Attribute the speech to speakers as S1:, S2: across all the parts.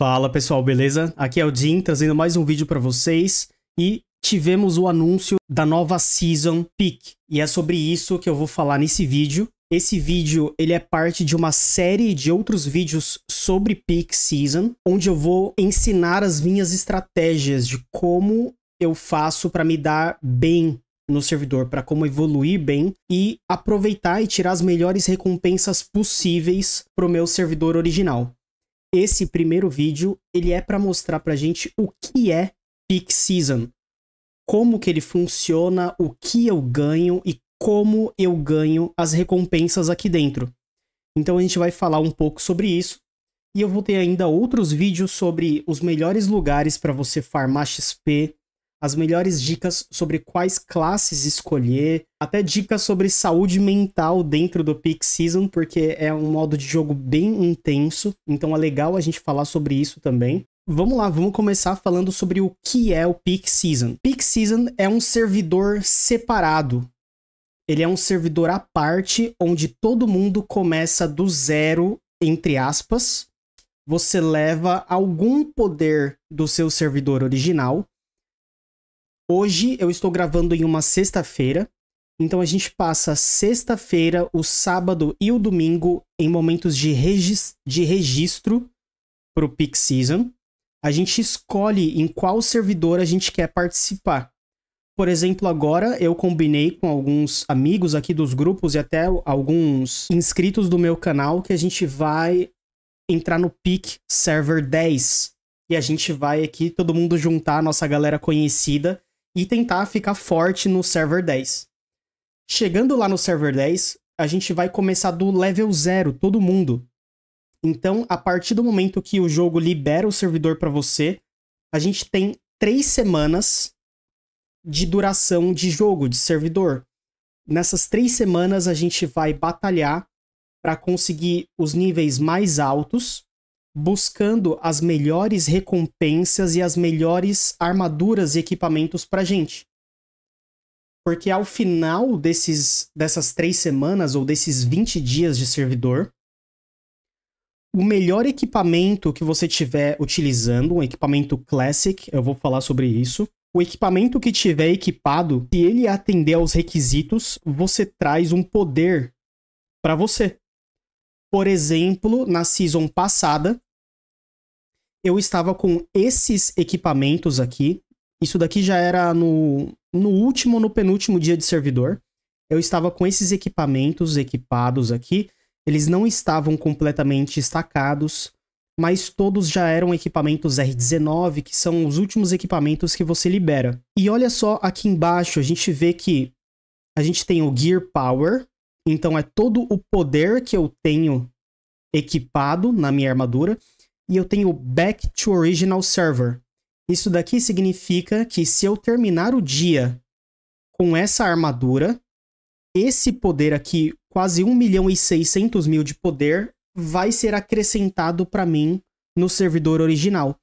S1: Fala pessoal, beleza? Aqui é o Jim trazendo mais um vídeo para vocês e tivemos o anúncio da nova Season Peak e é sobre isso que eu vou falar nesse vídeo. Esse vídeo ele é parte de uma série de outros vídeos sobre Peak Season, onde eu vou ensinar as minhas estratégias de como eu faço para me dar bem no servidor para como evoluir bem e aproveitar e tirar as melhores recompensas possíveis para o meu servidor original esse primeiro vídeo, ele é para mostrar para gente o que é Peak Season. Como que ele funciona, o que eu ganho e como eu ganho as recompensas aqui dentro. Então a gente vai falar um pouco sobre isso. E eu vou ter ainda outros vídeos sobre os melhores lugares para você farmar XP, as melhores dicas sobre quais classes escolher, até dicas sobre saúde mental dentro do Peak Season, porque é um modo de jogo bem intenso, então é legal a gente falar sobre isso também. Vamos lá, vamos começar falando sobre o que é o Peak Season. Peak Season é um servidor separado. Ele é um servidor à parte onde todo mundo começa do zero, entre aspas. Você leva algum poder do seu servidor original, Hoje eu estou gravando em uma sexta-feira, então a gente passa sexta-feira, o sábado e o domingo em momentos de, regis de registro para o Peak Season. A gente escolhe em qual servidor a gente quer participar. Por exemplo, agora eu combinei com alguns amigos aqui dos grupos e até alguns inscritos do meu canal que a gente vai entrar no Peak Server 10. E a gente vai aqui todo mundo juntar a nossa galera conhecida e tentar ficar forte no server 10. Chegando lá no server 10, a gente vai começar do level 0, todo mundo. Então, a partir do momento que o jogo libera o servidor para você, a gente tem três semanas de duração de jogo, de servidor. Nessas três semanas, a gente vai batalhar para conseguir os níveis mais altos buscando as melhores recompensas e as melhores armaduras e equipamentos para gente. Porque ao final desses, dessas três semanas ou desses 20 dias de servidor, o melhor equipamento que você tiver utilizando, um equipamento classic, eu vou falar sobre isso. O equipamento que tiver equipado, se ele atender aos requisitos, você traz um poder para você. Por exemplo, na season passada, eu estava com esses equipamentos aqui. Isso daqui já era no, no último, no penúltimo dia de servidor. Eu estava com esses equipamentos equipados aqui. Eles não estavam completamente estacados, mas todos já eram equipamentos R19, que são os últimos equipamentos que você libera. E olha só aqui embaixo, a gente vê que a gente tem o Gear Power, então é todo o poder que eu tenho equipado na minha armadura. E eu tenho Back to Original Server. Isso daqui significa que se eu terminar o dia com essa armadura, esse poder aqui, quase 1 milhão e 600 mil de poder, vai ser acrescentado para mim no servidor original.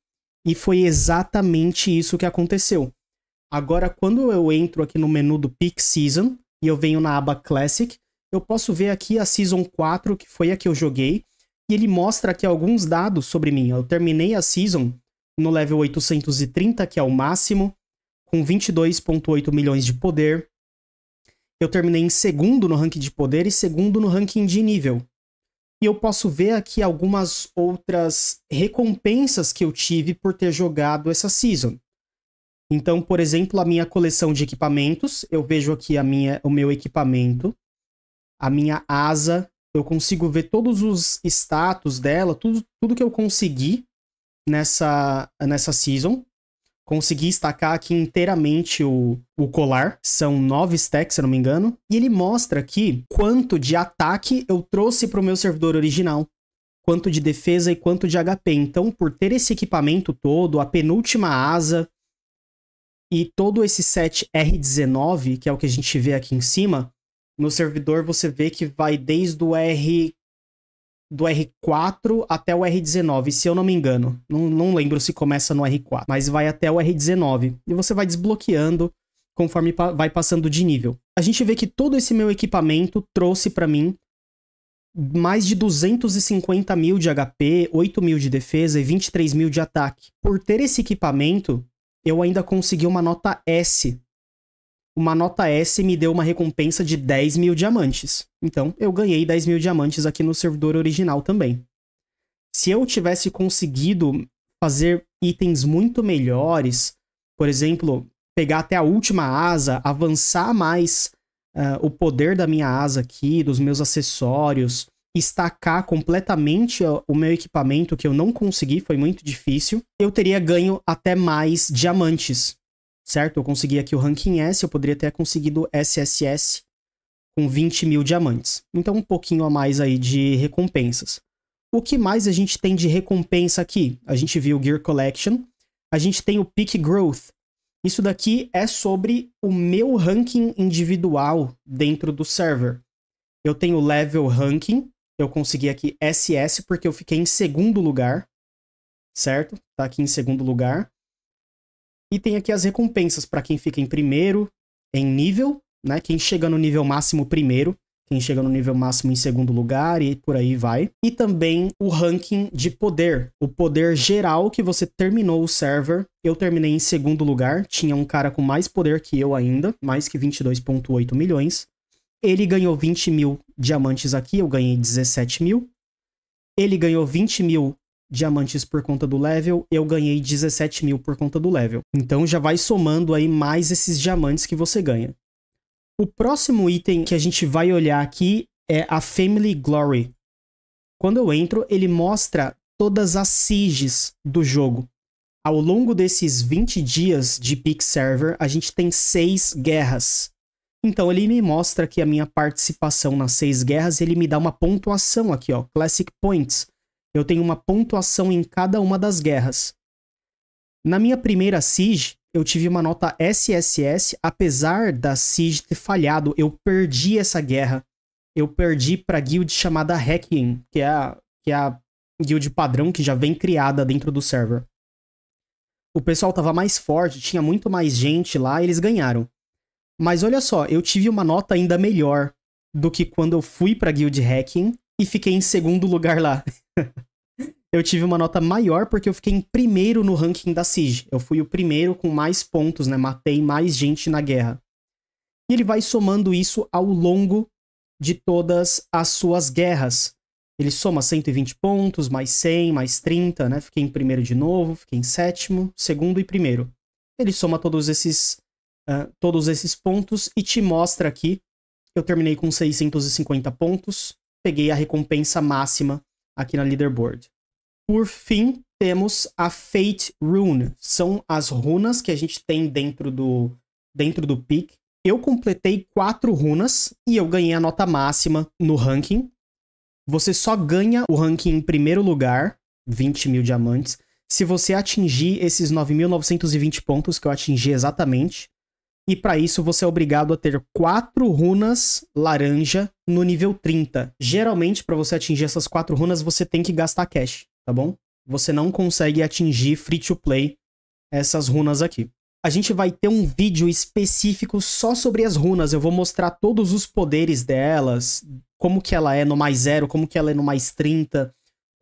S1: E foi exatamente isso que aconteceu. Agora, quando eu entro aqui no menu do Peak Season e eu venho na aba Classic, eu posso ver aqui a Season 4, que foi a que eu joguei, e ele mostra aqui alguns dados sobre mim. Eu terminei a Season no level 830, que é o máximo, com 22.8 milhões de poder. Eu terminei em segundo no ranking de poder e segundo no ranking de nível. E eu posso ver aqui algumas outras recompensas que eu tive por ter jogado essa Season. Então, por exemplo, a minha coleção de equipamentos, eu vejo aqui a minha, o meu equipamento, a minha asa, eu consigo ver todos os status dela, tudo, tudo que eu consegui nessa, nessa season. Consegui estacar aqui inteiramente o, o colar. São nove stacks, se eu não me engano. E ele mostra aqui quanto de ataque eu trouxe para o meu servidor original. Quanto de defesa e quanto de HP. Então, por ter esse equipamento todo, a penúltima asa e todo esse set R19, que é o que a gente vê aqui em cima, no servidor você vê que vai desde o R do R4 até o R19, se eu não me engano. Não, não lembro se começa no R4, mas vai até o R19. E você vai desbloqueando conforme pa vai passando de nível. A gente vê que todo esse meu equipamento trouxe para mim mais de 250 mil de HP, 8 mil de defesa e 23 mil de ataque. Por ter esse equipamento, eu ainda consegui uma nota S uma nota S me deu uma recompensa de 10 mil diamantes. Então, eu ganhei 10 mil diamantes aqui no servidor original também. Se eu tivesse conseguido fazer itens muito melhores, por exemplo, pegar até a última asa, avançar mais uh, o poder da minha asa aqui, dos meus acessórios, estacar completamente o meu equipamento, que eu não consegui, foi muito difícil, eu teria ganho até mais diamantes certo? Eu consegui aqui o ranking S, eu poderia ter conseguido SSS com 20 mil diamantes. Então, um pouquinho a mais aí de recompensas. O que mais a gente tem de recompensa aqui? A gente viu o Gear Collection, a gente tem o Peak Growth. Isso daqui é sobre o meu ranking individual dentro do server. Eu tenho level ranking, eu consegui aqui SS porque eu fiquei em segundo lugar, certo? Tá aqui em segundo lugar. E tem aqui as recompensas para quem fica em primeiro em nível, né? Quem chega no nível máximo primeiro, quem chega no nível máximo em segundo lugar e por aí vai. E também o ranking de poder, o poder geral que você terminou o server. Eu terminei em segundo lugar, tinha um cara com mais poder que eu ainda, mais que 22,8 milhões. Ele ganhou 20 mil diamantes aqui, eu ganhei 17 mil. Ele ganhou 20 mil diamantes por conta do level, eu ganhei 17 mil por conta do level. Então já vai somando aí mais esses diamantes que você ganha. O próximo item que a gente vai olhar aqui é a Family Glory. Quando eu entro, ele mostra todas as sieges do jogo. Ao longo desses 20 dias de Peak Server, a gente tem seis guerras. Então ele me mostra aqui a minha participação nas seis guerras, ele me dá uma pontuação aqui, ó, Classic Points eu tenho uma pontuação em cada uma das guerras. Na minha primeira siege, eu tive uma nota SSS, apesar da siege ter falhado, eu perdi essa guerra. Eu perdi para guild chamada Hacking, que é a, que é a guild padrão que já vem criada dentro do server. O pessoal tava mais forte, tinha muito mais gente lá, eles ganharam. Mas olha só, eu tive uma nota ainda melhor do que quando eu fui a Guild Hacking e fiquei em segundo lugar lá. eu tive uma nota maior porque eu fiquei em primeiro no ranking da SIG. Eu fui o primeiro com mais pontos, né? Matei mais gente na guerra. E ele vai somando isso ao longo de todas as suas guerras. Ele soma 120 pontos, mais 100, mais 30, né? Fiquei em primeiro de novo, fiquei em sétimo, segundo e primeiro. Ele soma todos esses, uh, todos esses pontos e te mostra aqui. Eu terminei com 650 pontos, peguei a recompensa máxima aqui na leaderboard. Por fim, temos a Fate Rune. São as runas que a gente tem dentro do, dentro do pick. Eu completei quatro runas e eu ganhei a nota máxima no ranking. Você só ganha o ranking em primeiro lugar, 20 mil diamantes, se você atingir esses 9.920 pontos que eu atingi exatamente. E para isso você é obrigado a ter quatro runas laranja no nível 30. Geralmente, para você atingir essas quatro runas, você tem que gastar cash tá bom? Você não consegue atingir free to play essas runas aqui. A gente vai ter um vídeo específico só sobre as runas. Eu vou mostrar todos os poderes delas, como que ela é no mais zero, como que ela é no mais 30,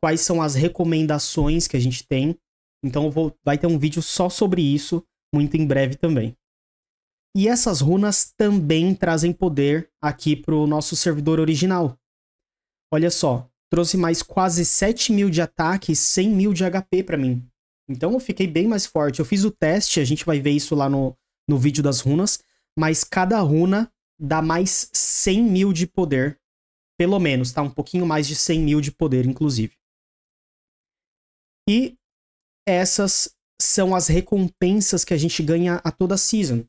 S1: quais são as recomendações que a gente tem. Então vou, vai ter um vídeo só sobre isso, muito em breve também. E essas runas também trazem poder aqui para o nosso servidor original. Olha só, trouxe mais quase 7 mil de ataque e 100 mil de HP para mim. Então eu fiquei bem mais forte. Eu fiz o teste, a gente vai ver isso lá no, no vídeo das runas, mas cada runa dá mais 100 mil de poder, pelo menos, tá? Um pouquinho mais de 100 mil de poder, inclusive. E essas são as recompensas que a gente ganha a toda season.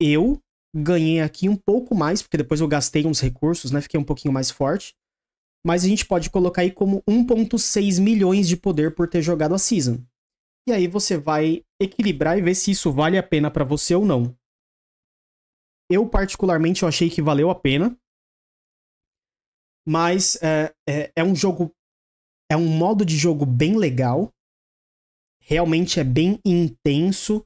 S1: Eu ganhei aqui um pouco mais, porque depois eu gastei uns recursos, né? Fiquei um pouquinho mais forte mas a gente pode colocar aí como 1.6 milhões de poder por ter jogado a season. E aí você vai equilibrar e ver se isso vale a pena para você ou não. Eu particularmente eu achei que valeu a pena, mas é, é, é um jogo, é um modo de jogo bem legal. Realmente é bem intenso.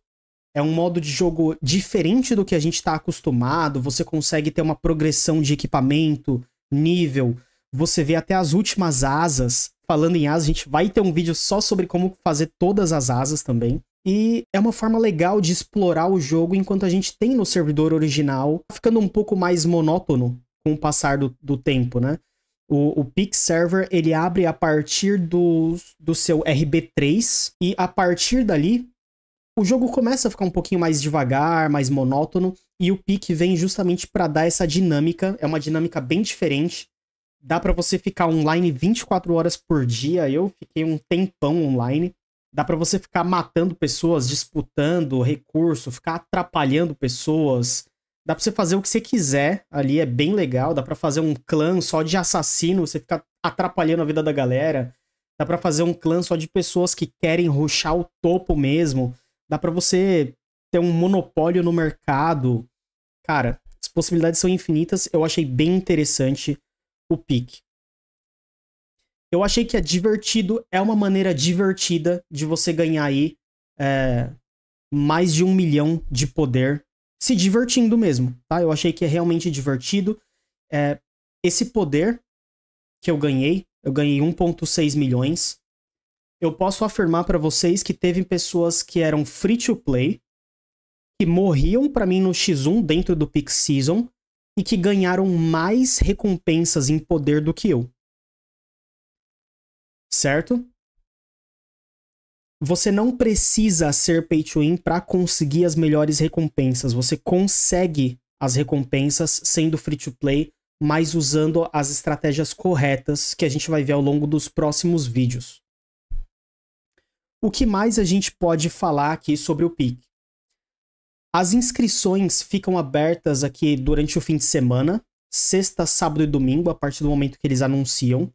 S1: É um modo de jogo diferente do que a gente está acostumado. Você consegue ter uma progressão de equipamento, nível você vê até as últimas asas. Falando em asas, a gente vai ter um vídeo só sobre como fazer todas as asas também. E é uma forma legal de explorar o jogo enquanto a gente tem no servidor original, tá ficando um pouco mais monótono com o passar do, do tempo, né? O, o Peak Server ele abre a partir do, do seu RB3 e a partir dali o jogo começa a ficar um pouquinho mais devagar, mais monótono e o Peak vem justamente para dar essa dinâmica, é uma dinâmica bem diferente Dá para você ficar online 24 horas por dia. Eu fiquei um tempão online. Dá para você ficar matando pessoas, disputando recurso, ficar atrapalhando pessoas. Dá para você fazer o que você quiser ali, é bem legal. Dá para fazer um clã só de assassino, você ficar atrapalhando a vida da galera. Dá para fazer um clã só de pessoas que querem ruxar o topo mesmo. Dá para você ter um monopólio no mercado. Cara, as possibilidades são infinitas. Eu achei bem interessante o pique. Eu achei que é divertido, é uma maneira divertida de você ganhar aí é, mais de um milhão de poder se divertindo mesmo, tá? Eu achei que é realmente divertido. É, esse poder que eu ganhei, eu ganhei 1.6 milhões. Eu posso afirmar para vocês que teve pessoas que eram free to play, que morriam para mim no X1 dentro do pick Season, e que ganharam mais recompensas em poder do que eu. Certo? Você não precisa ser pay to win para conseguir as melhores recompensas. Você consegue as recompensas sendo free to play, mas usando as estratégias corretas que a gente vai ver ao longo dos próximos vídeos. O que mais a gente pode falar aqui sobre o PIC? As inscrições ficam abertas aqui durante o fim de semana, sexta, sábado e domingo, a partir do momento que eles anunciam.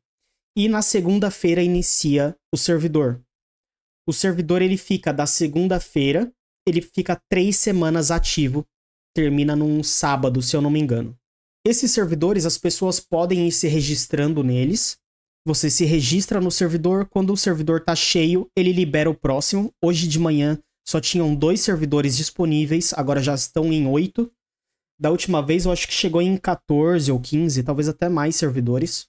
S1: E na segunda-feira inicia o servidor. O servidor ele fica da segunda-feira, ele fica três semanas ativo, termina num sábado, se eu não me engano. Esses servidores, as pessoas podem ir se registrando neles. Você se registra no servidor, quando o servidor tá cheio, ele libera o próximo. Hoje de manhã só tinham dois servidores disponíveis, agora já estão em oito. Da última vez eu acho que chegou em 14 ou 15, talvez até mais servidores.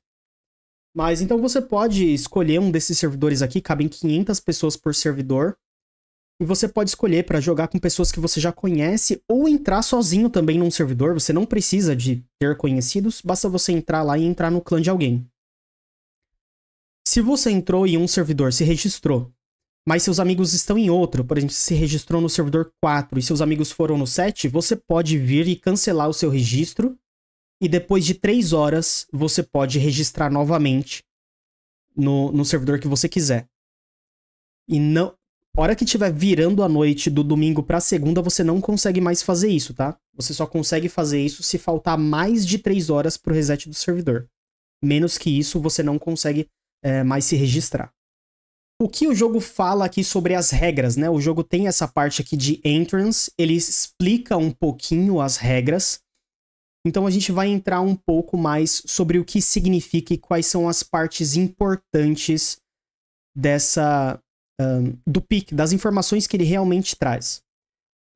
S1: Mas então você pode escolher um desses servidores aqui, cabem 500 pessoas por servidor. E você pode escolher para jogar com pessoas que você já conhece ou entrar sozinho também num servidor. Você não precisa de ter conhecidos, basta você entrar lá e entrar no clã de alguém. Se você entrou em um servidor, se registrou mas seus amigos estão em outro, por exemplo, se registrou no servidor 4 e seus amigos foram no 7, você pode vir e cancelar o seu registro e depois de 3 horas você pode registrar novamente no, no servidor que você quiser. E não, hora que tiver virando a noite do domingo para segunda, você não consegue mais fazer isso, tá? Você só consegue fazer isso se faltar mais de 3 horas pro reset do servidor. Menos que isso, você não consegue é, mais se registrar. O que o jogo fala aqui sobre as regras, né? O jogo tem essa parte aqui de entrance, ele explica um pouquinho as regras. Então a gente vai entrar um pouco mais sobre o que significa e quais são as partes importantes dessa do PIC, das informações que ele realmente traz.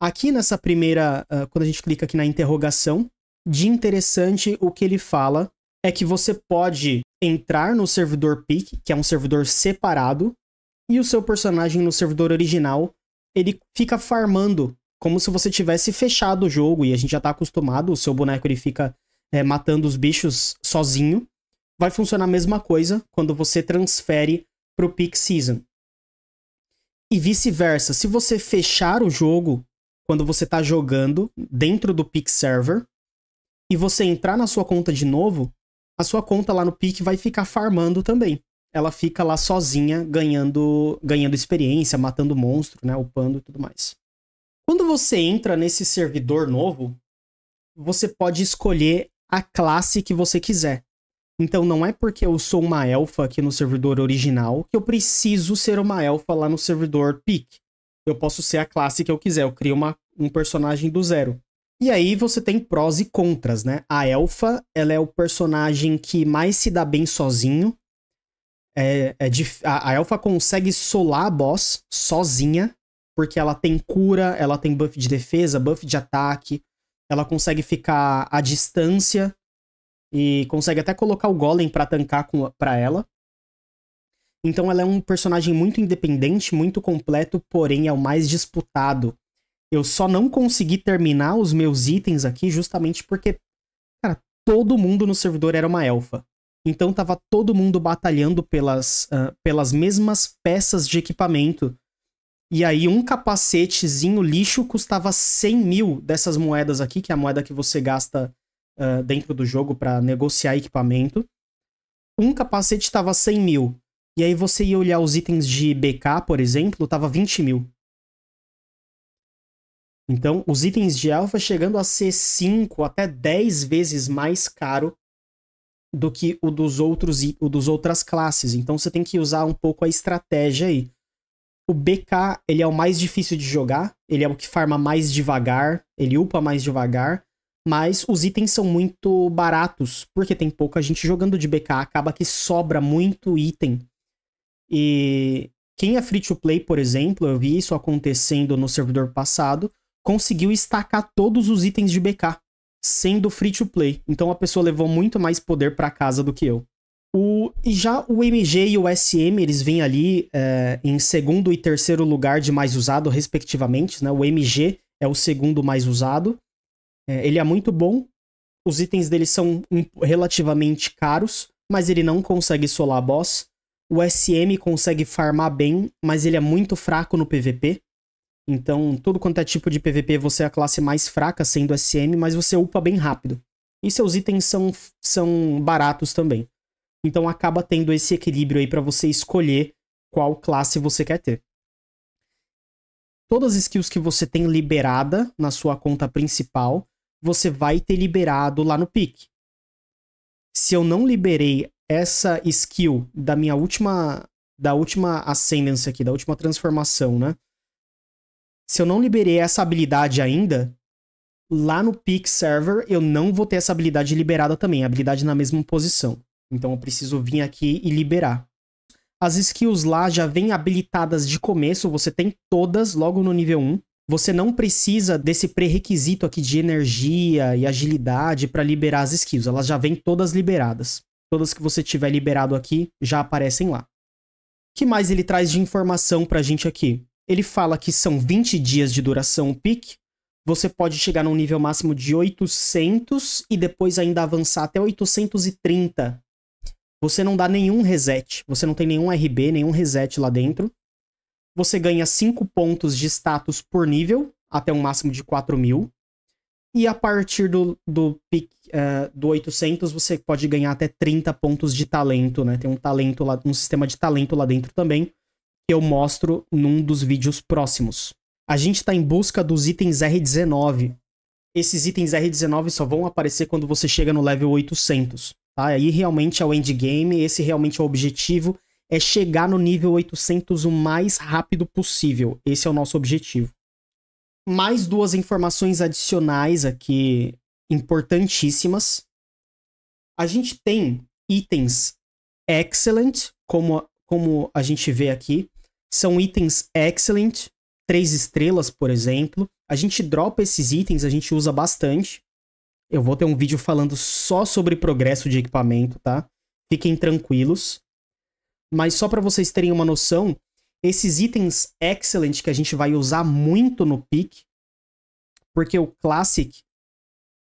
S1: Aqui nessa primeira, uh, quando a gente clica aqui na interrogação, de interessante o que ele fala é que você pode entrar no servidor PIC, que é um servidor separado, e o seu personagem no servidor original, ele fica farmando, como se você tivesse fechado o jogo, e a gente já tá acostumado, o seu boneco ele fica é, matando os bichos sozinho. Vai funcionar a mesma coisa quando você transfere pro Peak Season. E vice-versa, se você fechar o jogo quando você tá jogando dentro do Peak Server, e você entrar na sua conta de novo, a sua conta lá no Peak vai ficar farmando também ela fica lá sozinha, ganhando, ganhando experiência, matando monstro, né? Upando e tudo mais. Quando você entra nesse servidor novo, você pode escolher a classe que você quiser. Então não é porque eu sou uma elfa aqui no servidor original que eu preciso ser uma elfa lá no servidor PIC. Eu posso ser a classe que eu quiser, eu crio uma, um personagem do zero. E aí você tem prós e contras, né? A elfa, ela é o personagem que mais se dá bem sozinho, é, é dif... a, a elfa consegue solar a boss sozinha, porque ela tem cura, ela tem buff de defesa, buff de ataque, ela consegue ficar à distância e consegue até colocar o golem para tancar com, pra ela. Então ela é um personagem muito independente, muito completo, porém é o mais disputado. Eu só não consegui terminar os meus itens aqui justamente porque, cara, todo mundo no servidor era uma elfa. Então tava todo mundo batalhando pelas, uh, pelas mesmas peças de equipamento. E aí um capacetezinho lixo custava 100 mil dessas moedas aqui, que é a moeda que você gasta uh, dentro do jogo para negociar equipamento. Um capacete tava 100 mil. E aí você ia olhar os itens de BK, por exemplo, tava 20 mil. Então, os itens de alfa chegando a ser 5 até 10 vezes mais caro do que o dos outros e o dos outras classes. Então você tem que usar um pouco a estratégia aí. O BK, ele é o mais difícil de jogar, ele é o que farma mais devagar, ele upa mais devagar, mas os itens são muito baratos, porque tem pouca gente jogando de BK, acaba que sobra muito item. E quem é free to play, por exemplo, eu vi isso acontecendo no servidor passado, conseguiu estacar todos os itens de BK sendo free to play. Então a pessoa levou muito mais poder para casa do que eu. O, e já o MG e o SM, eles vêm ali é, em segundo e terceiro lugar de mais usado, respectivamente. Né? O MG é o segundo mais usado. É, ele é muito bom. Os itens dele são um, relativamente caros, mas ele não consegue solar boss. O SM consegue farmar bem, mas ele é muito fraco no PVP. Então, todo quanto é tipo de PVP, você é a classe mais fraca, sendo SM, mas você upa bem rápido. E seus itens são, são baratos também. Então, acaba tendo esse equilíbrio aí para você escolher qual classe você quer ter. Todas as skills que você tem liberada na sua conta principal, você vai ter liberado lá no pick. Se eu não liberei essa skill da minha última da última ascendência aqui, da última transformação, né? se eu não liberei essa habilidade ainda, lá no peak server eu não vou ter essa habilidade liberada também, habilidade na mesma posição. Então eu preciso vir aqui e liberar. As skills lá já vêm habilitadas de começo, você tem todas logo no nível 1. Você não precisa desse pré-requisito aqui de energia e agilidade para liberar as skills, elas já vêm todas liberadas. Todas que você tiver liberado aqui já aparecem lá. O que mais ele traz de informação para a gente aqui? Ele fala que são 20 dias de duração o pique. Você pode chegar num nível máximo de 800 e depois ainda avançar até 830. Você não dá nenhum reset, você não tem nenhum RB, nenhum reset lá dentro. Você ganha 5 pontos de status por nível, até um máximo de 4 mil. E a partir do, do, pick, uh, eh, do 800, você pode ganhar até 30 pontos de talento, né? Tem um talento lá, um sistema de talento lá dentro também, que eu mostro num dos vídeos próximos. A gente está em busca dos itens R19. Esses itens R19 só vão aparecer quando você chega no level 800, tá? Aí realmente é o endgame, esse realmente é o objetivo, é chegar no nível 800 o mais rápido possível. Esse é o nosso objetivo. Mais duas informações adicionais aqui importantíssimas. A gente tem itens Excellent, como, como a gente vê aqui, são itens excellent, três estrelas, por exemplo. A gente dropa esses itens, a gente usa bastante. Eu vou ter um vídeo falando só sobre progresso de equipamento, tá? Fiquem tranquilos. Mas só para vocês terem uma noção, esses itens excellent que a gente vai usar muito no pick, porque o classic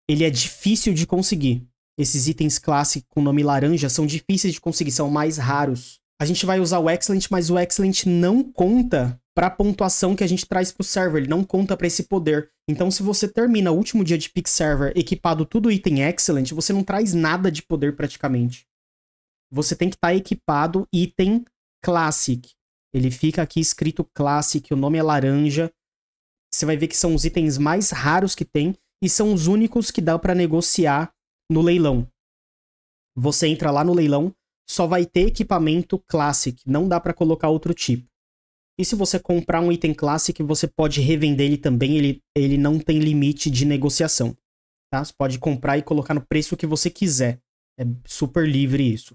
S1: ele é difícil de conseguir. Esses itens classic com nome laranja são difíceis de conseguir, são mais raros a gente vai usar o Excellent, mas o Excellent não conta para a pontuação que a gente traz para o server, ele não conta para esse poder. Então, se você termina o último dia de Pick Server equipado tudo item Excellent, você não traz nada de poder praticamente. Você tem que estar tá equipado item Classic. Ele fica aqui escrito Classic, o nome é laranja. Você vai ver que são os itens mais raros que tem e são os únicos que dá para negociar no leilão. Você entra lá no leilão, só vai ter equipamento Classic, não dá para colocar outro tipo. E se você comprar um item Classic, você pode revender ele também, ele, ele não tem limite de negociação. Tá? Você pode comprar e colocar no preço que você quiser. É super livre isso.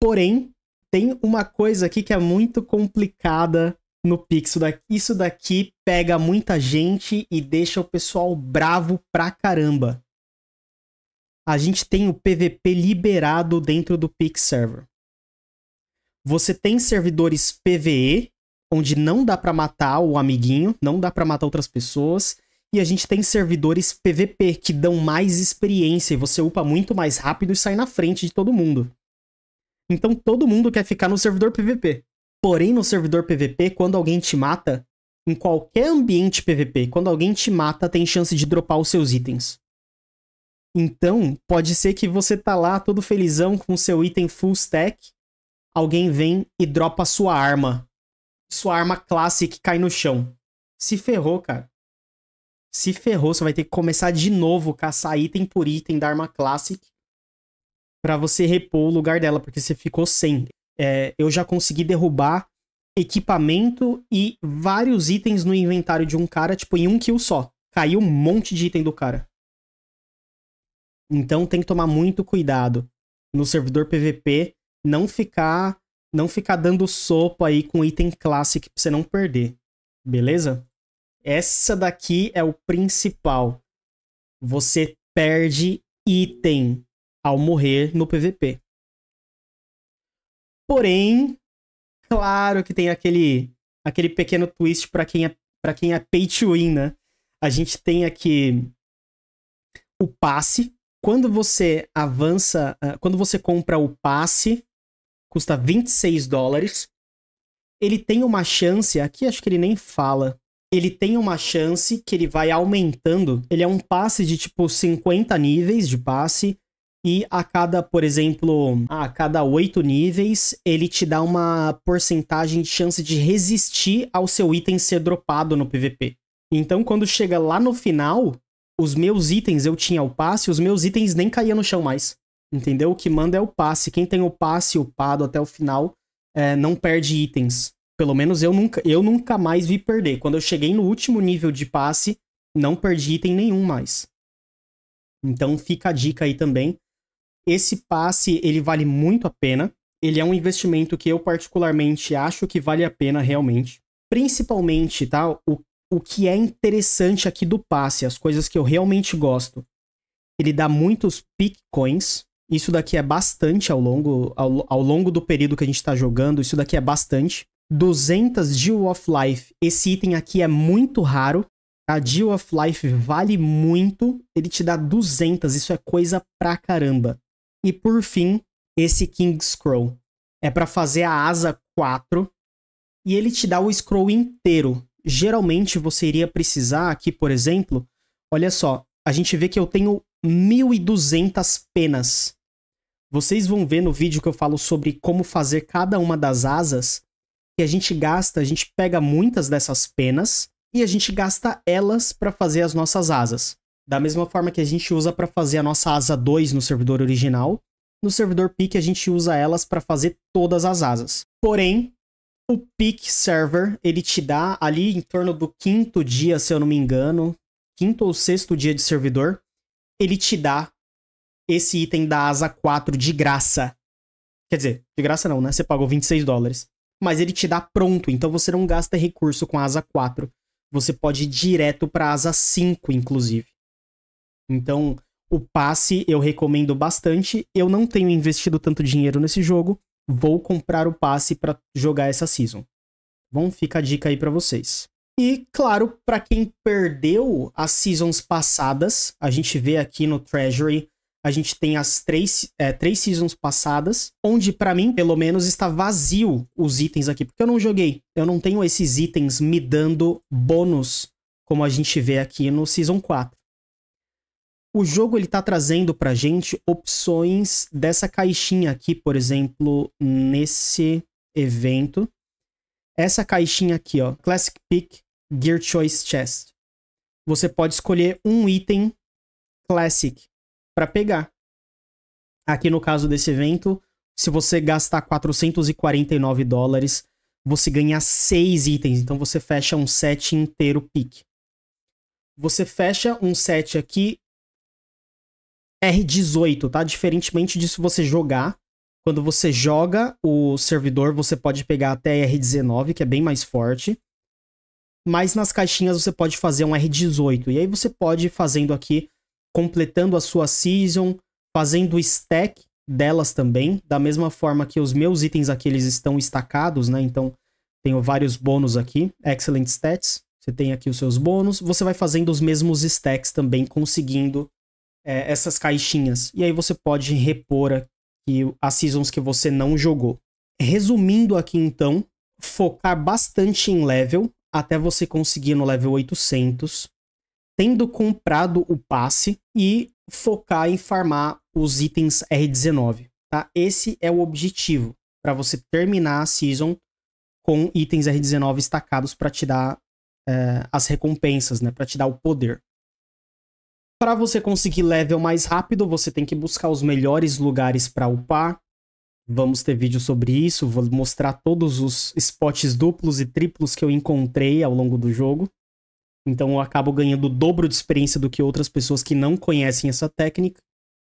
S1: Porém, tem uma coisa aqui que é muito complicada no Pix. Isso daqui pega muita gente e deixa o pessoal bravo pra caramba a gente tem o PVP liberado dentro do Pix Server. Você tem servidores PVE, onde não dá para matar o amiguinho, não dá para matar outras pessoas, e a gente tem servidores PVP que dão mais experiência e você upa muito mais rápido e sai na frente de todo mundo. Então todo mundo quer ficar no servidor PVP. Porém, no servidor PVP, quando alguém te mata, em qualquer ambiente PVP, quando alguém te mata, tem chance de dropar os seus itens. Então, pode ser que você tá lá todo felizão com seu item full stack, alguém vem e dropa sua arma. Sua arma classic cai no chão. Se ferrou, cara. Se ferrou, você vai ter que começar de novo, caçar item por item da arma classic para você repor o lugar dela, porque você ficou sem. É, eu já consegui derrubar equipamento e vários itens no inventário de um cara, tipo, em um kill só. Caiu um monte de item do cara. Então tem que tomar muito cuidado no servidor PVP, não ficar não ficar dando sopa aí com item classic pra você não perder. Beleza? Essa daqui é o principal. Você perde item ao morrer no PVP. Porém, claro que tem aquele aquele pequeno twist para quem é para quem é pay to win, né? A gente tem aqui o passe, quando você avança, uh, quando você compra o passe, custa 26 dólares. Ele tem uma chance, aqui acho que ele nem fala. Ele tem uma chance que ele vai aumentando. Ele é um passe de tipo 50 níveis de passe. E a cada, por exemplo, a cada oito níveis, ele te dá uma porcentagem de chance de resistir ao seu item ser dropado no PVP. Então, quando chega lá no final, os meus itens, eu tinha o passe, os meus itens nem caíam no chão mais. Entendeu? O que manda é o passe. Quem tem o passe upado até o final é, não perde itens. Pelo menos eu nunca, eu nunca mais vi perder. Quando eu cheguei no último nível de passe, não perdi item nenhum mais. Então fica a dica aí também. Esse passe, ele vale muito a pena. Ele é um investimento que eu particularmente acho que vale a pena realmente. Principalmente, tá? O o que é interessante aqui do passe, as coisas que eu realmente gosto. Ele dá muitos pick coins. Isso daqui é bastante ao longo, ao, ao longo do período que a gente está jogando. Isso daqui é bastante. 200 Jewel of Life. Esse item aqui é muito raro. A Jewel of Life vale muito. Ele te dá 200. Isso é coisa pra caramba. E por fim, esse King Scroll. É para fazer a asa 4. E ele te dá o scroll inteiro geralmente você iria precisar aqui, por exemplo, olha só, a gente vê que eu tenho 1.200 penas. Vocês vão ver no vídeo que eu falo sobre como fazer cada uma das asas, que a gente gasta, a gente pega muitas dessas penas e a gente gasta elas para fazer as nossas asas. Da mesma forma que a gente usa para fazer a nossa asa 2 no servidor original, no servidor PIC a gente usa elas para fazer todas as asas. Porém, o peak server, ele te dá ali em torno do quinto dia, se eu não me engano, quinto ou sexto dia de servidor, ele te dá esse item da asa 4 de graça. Quer dizer, de graça não, né? Você pagou 26 dólares. Mas ele te dá pronto, então você não gasta recurso com a asa 4. Você pode ir direto para asa 5, inclusive. Então, o passe eu recomendo bastante. Eu não tenho investido tanto dinheiro nesse jogo, vou comprar o passe para jogar essa season. Bom, fica a dica aí para vocês. E claro, para quem perdeu as seasons passadas, a gente vê aqui no Treasury, a gente tem as três, é, três seasons passadas, onde para mim, pelo menos, está vazio os itens aqui, porque eu não joguei. Eu não tenho esses itens me dando bônus, como a gente vê aqui no Season 4 o jogo ele tá trazendo pra gente opções dessa caixinha aqui, por exemplo, nesse evento. Essa caixinha aqui, ó, Classic Pick Gear Choice Chest. Você pode escolher um item Classic para pegar. Aqui no caso desse evento, se você gastar 449 dólares, você ganha 6 itens, então você fecha um set inteiro pick Você fecha um set aqui R18, tá? Diferentemente disso, você jogar. Quando você joga o servidor, você pode pegar até R19, que é bem mais forte. Mas nas caixinhas você pode fazer um R18. E aí você pode ir fazendo aqui, completando a sua season, fazendo o stack delas também. Da mesma forma que os meus itens aqui, eles estão estacados, né? Então, tenho vários bônus aqui. Excellent Stats. Você tem aqui os seus bônus. Você vai fazendo os mesmos stacks também, conseguindo é, essas caixinhas. E aí você pode repor aqui as seasons que você não jogou. Resumindo aqui então, focar bastante em level até você conseguir no level 800, tendo comprado o passe e focar em farmar os itens R19, tá? Esse é o objetivo para você terminar a season com itens R19 estacados para te dar é, as recompensas, né? Para te dar o poder. Para você conseguir level mais rápido, você tem que buscar os melhores lugares para upar. Vamos ter vídeo sobre isso, vou mostrar todos os spots duplos e triplos que eu encontrei ao longo do jogo. Então eu acabo ganhando o dobro de experiência do que outras pessoas que não conhecem essa técnica.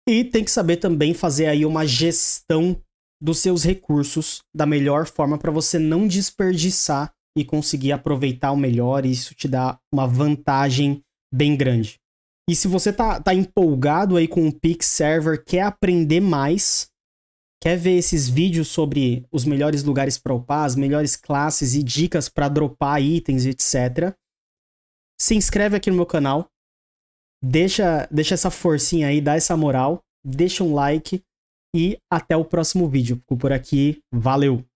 S1: E tem que saber também fazer aí uma gestão dos seus recursos da melhor forma para você não desperdiçar e conseguir aproveitar o melhor, e isso te dá uma vantagem bem grande. E se você tá, tá empolgado aí com o Pix Server, quer aprender mais, quer ver esses vídeos sobre os melhores lugares para upar, as melhores classes e dicas para dropar itens, etc. Se inscreve aqui no meu canal. Deixa, deixa essa forcinha aí, dá essa moral, deixa um like e até o próximo vídeo. Fico por aqui, valeu!